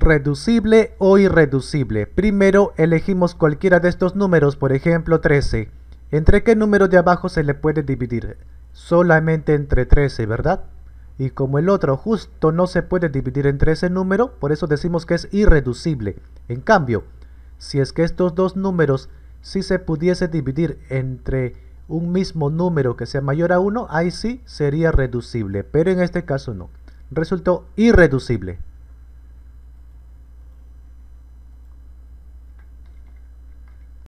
reducible o irreducible. Primero elegimos cualquiera de estos números, por ejemplo 13. ¿Entre qué número de abajo se le puede dividir? Solamente entre 13, ¿verdad? Y como el otro justo no se puede dividir entre ese número, por eso decimos que es irreducible. En cambio, si es que estos dos números sí se pudiese dividir entre un mismo número que sea mayor a 1, ahí sí sería reducible, pero en este caso no. Resultó irreducible.